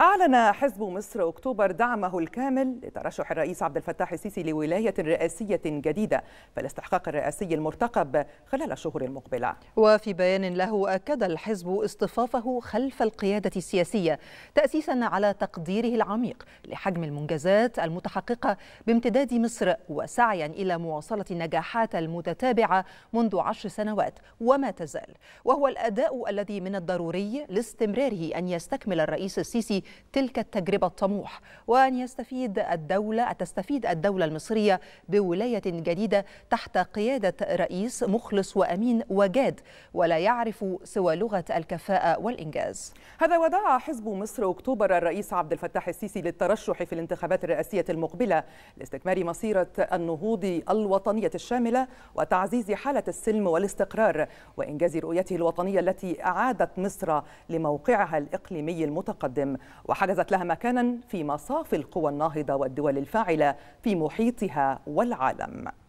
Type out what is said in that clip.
أعلن حزب مصر أكتوبر دعمه الكامل لترشح الرئيس عبد الفتاح السيسي لولاية رئاسية جديدة فالاستحقاق الرئاسي المرتقب خلال الشهور المقبلة وفي بيان له أكد الحزب اصطفافه خلف القيادة السياسية تأسيسا على تقديره العميق لحجم المنجزات المتحققة بامتداد مصر وسعيا إلى مواصلة النجاحات المتتابعة منذ عشر سنوات وما تزال وهو الأداء الذي من الضروري لاستمراره أن يستكمل الرئيس السيسي تلك التجربة الطموح وأن يستفيد الدولة تستفيد الدولة المصرية بولاية جديدة تحت قيادة رئيس مخلص وأمين وجاد ولا يعرف سوى لغة الكفاءة والإنجاز هذا ودعا حزب مصر أكتوبر الرئيس عبد الفتاح السيسي للترشح في الانتخابات الرئاسية المقبلة لاستكمال مسيرة النهوض الوطنية الشاملة وتعزيز حالة السلم والاستقرار وإنجاز رؤيته الوطنية التي أعادت مصر لموقعها الإقليمي المتقدم وحجزت لها مكانا في مصاف القوى الناهضة والدول الفاعلة في محيطها والعالم